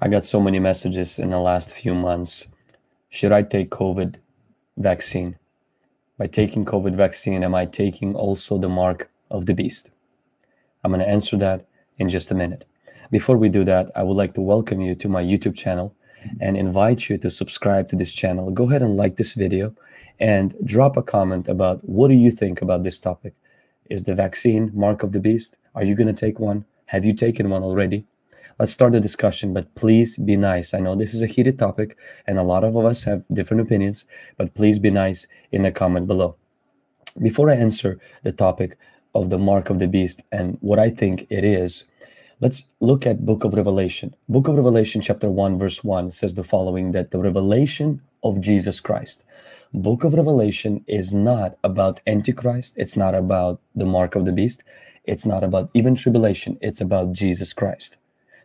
I got so many messages in the last few months. Should I take COVID vaccine? By taking COVID vaccine, am I taking also the mark of the beast? I'm going to answer that in just a minute. Before we do that, I would like to welcome you to my YouTube channel and invite you to subscribe to this channel. Go ahead and like this video and drop a comment about what do you think about this topic? Is the vaccine mark of the beast? Are you going to take one? Have you taken one already? let's start the discussion, but please be nice. I know this is a heated topic and a lot of us have different opinions, but please be nice in the comment below. Before I answer the topic of the mark of the beast and what I think it is, let's look at book of revelation book of revelation chapter 1 verse 1 says the following that the revelation of jesus christ book of revelation is not about antichrist it's not about the mark of the beast it's not about even tribulation it's about jesus christ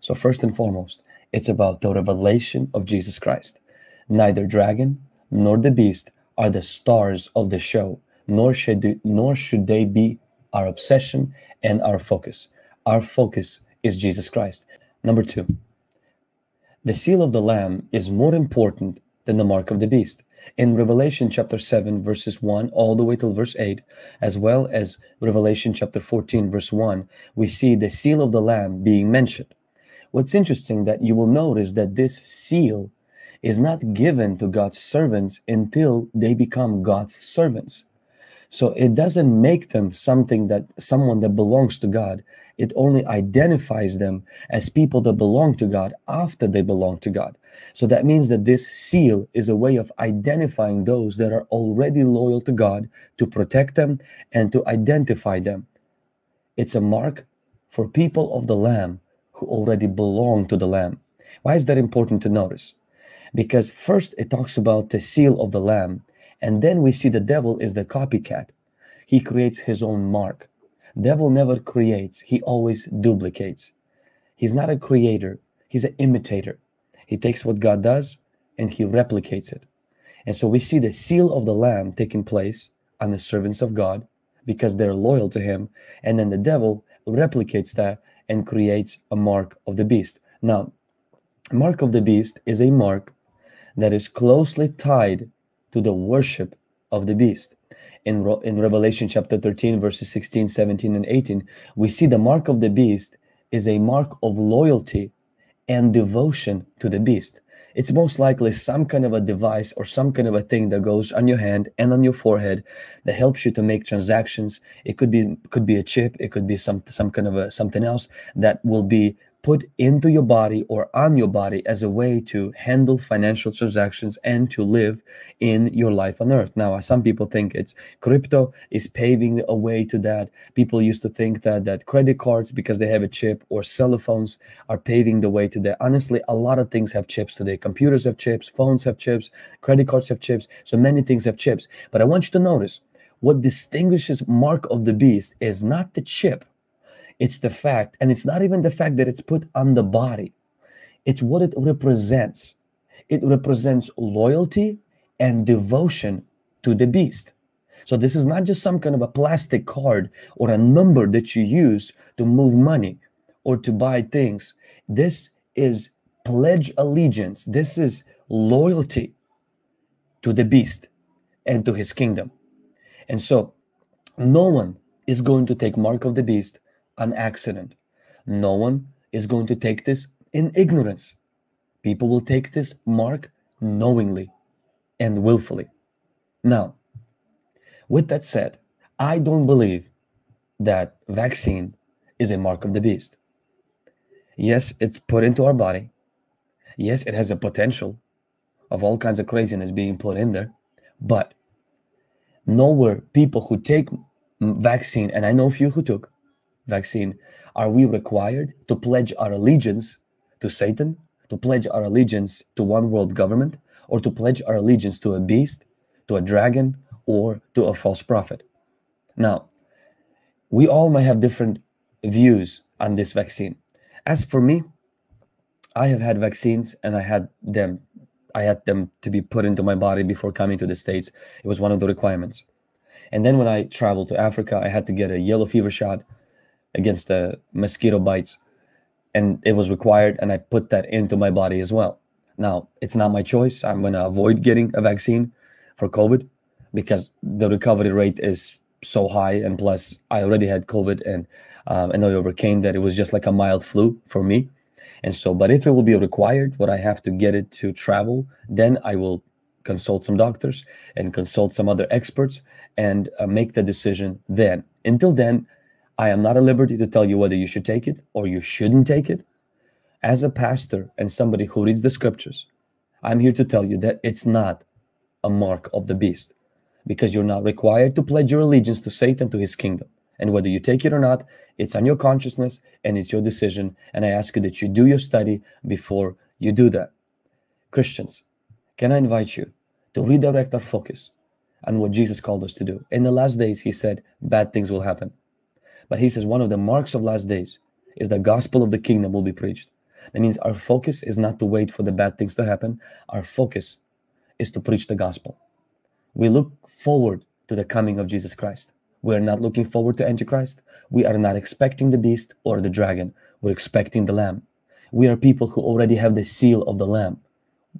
so, first and foremost, it's about the revelation of Jesus Christ. Neither dragon nor the beast are the stars of the show, nor should, they, nor should they be our obsession and our focus. Our focus is Jesus Christ. Number two, the seal of the Lamb is more important than the mark of the beast. In Revelation chapter 7, verses 1 all the way till verse 8, as well as Revelation chapter 14, verse 1, we see the seal of the Lamb being mentioned. What's interesting that you will notice that this seal is not given to God's servants until they become God's servants. So it doesn't make them something that someone that belongs to God. It only identifies them as people that belong to God after they belong to God. So that means that this seal is a way of identifying those that are already loyal to God to protect them and to identify them. It's a mark for people of the Lamb who already belong to the Lamb. Why is that important to notice? Because first it talks about the seal of the Lamb, and then we see the devil is the copycat. He creates his own mark. Devil never creates, he always duplicates. He's not a creator, he's an imitator. He takes what God does and he replicates it. And so we see the seal of the Lamb taking place on the servants of God because they're loyal to him. And then the devil replicates that and creates a mark of the beast. Now, mark of the beast is a mark that is closely tied to the worship of the beast. In, in Revelation chapter 13, verses 16, 17, and 18, we see the mark of the beast is a mark of loyalty and devotion to the beast. It's most likely some kind of a device or some kind of a thing that goes on your hand and on your forehead that helps you to make transactions. It could be could be a chip, it could be some some kind of a something else that will be put into your body or on your body as a way to handle financial transactions and to live in your life on earth. Now, some people think it's crypto is paving a way to that. People used to think that that credit cards because they have a chip or cell phones are paving the way to that. Honestly, a lot of things have chips today. Computers have chips, phones have chips, credit cards have chips. So many things have chips. But I want you to notice what distinguishes mark of the beast is not the chip it's the fact, and it's not even the fact that it's put on the body, it's what it represents. It represents loyalty and devotion to the beast. So this is not just some kind of a plastic card or a number that you use to move money or to buy things. This is pledge allegiance. This is loyalty to the beast and to his kingdom. And so no one is going to take mark of the beast an accident. No one is going to take this in ignorance. People will take this mark knowingly and willfully. Now, with that said, I don't believe that vaccine is a mark of the beast. Yes, it's put into our body. Yes, it has a potential of all kinds of craziness being put in there. But nowhere people who take vaccine, and I know a few who took, vaccine, are we required to pledge our allegiance to Satan, to pledge our allegiance to one world government, or to pledge our allegiance to a beast, to a dragon, or to a false prophet? Now, we all may have different views on this vaccine. As for me, I have had vaccines and I had them. I had them to be put into my body before coming to the States. It was one of the requirements. And then when I traveled to Africa, I had to get a yellow fever shot against the mosquito bites and it was required and i put that into my body as well now it's not my choice i'm going to avoid getting a vaccine for covid because the recovery rate is so high and plus i already had covid and um, and i overcame that it was just like a mild flu for me and so but if it will be required what i have to get it to travel then i will consult some doctors and consult some other experts and uh, make the decision then until then I am not at liberty to tell you whether you should take it or you shouldn't take it. As a pastor and somebody who reads the scriptures, I'm here to tell you that it's not a mark of the beast because you're not required to pledge your allegiance to Satan, to his kingdom. And whether you take it or not, it's on your consciousness and it's your decision. And I ask you that you do your study before you do that. Christians, can I invite you to redirect our focus on what Jesus called us to do? In the last days, he said, bad things will happen. But he says one of the marks of last days is the gospel of the kingdom will be preached. That means our focus is not to wait for the bad things to happen. Our focus is to preach the gospel. We look forward to the coming of Jesus Christ. We are not looking forward to Antichrist. We are not expecting the beast or the dragon. We're expecting the Lamb. We are people who already have the seal of the Lamb.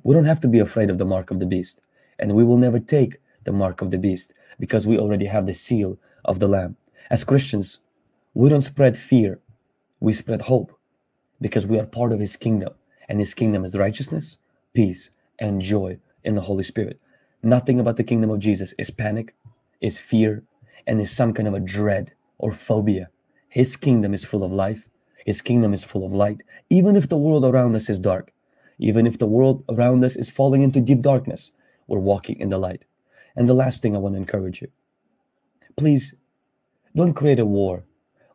We don't have to be afraid of the mark of the beast. And we will never take the mark of the beast because we already have the seal of the Lamb. As Christians, we don't spread fear, we spread hope because we are part of His kingdom. And His kingdom is righteousness, peace, and joy in the Holy Spirit. Nothing about the kingdom of Jesus is panic, is fear, and is some kind of a dread or phobia. His kingdom is full of life, His kingdom is full of light, even if the world around us is dark. Even if the world around us is falling into deep darkness, we're walking in the light. And the last thing I want to encourage you please don't create a war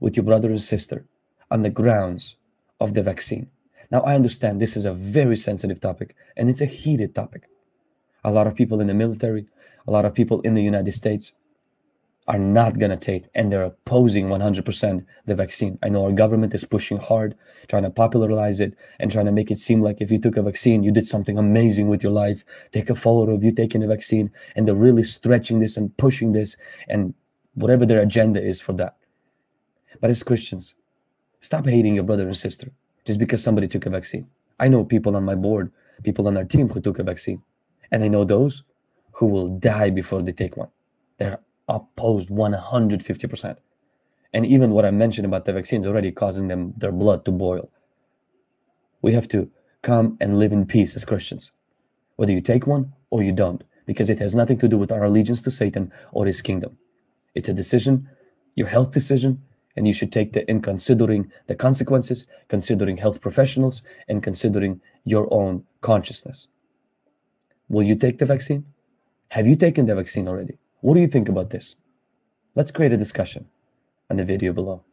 with your brother and sister on the grounds of the vaccine. Now, I understand this is a very sensitive topic and it's a heated topic. A lot of people in the military, a lot of people in the United States are not going to take and they're opposing 100% the vaccine. I know our government is pushing hard, trying to popularize it and trying to make it seem like if you took a vaccine, you did something amazing with your life. Take a photo of you taking a vaccine and they're really stretching this and pushing this and whatever their agenda is for that. But as Christians, stop hating your brother and sister just because somebody took a vaccine. I know people on my board, people on our team who took a vaccine. And I know those who will die before they take one. They're opposed 150%. And even what I mentioned about the vaccines already causing them their blood to boil. We have to come and live in peace as Christians, whether you take one or you don't, because it has nothing to do with our allegiance to Satan or his kingdom. It's a decision, your health decision, and you should take that in considering the consequences, considering health professionals, and considering your own consciousness. Will you take the vaccine? Have you taken the vaccine already? What do you think about this? Let's create a discussion on the video below.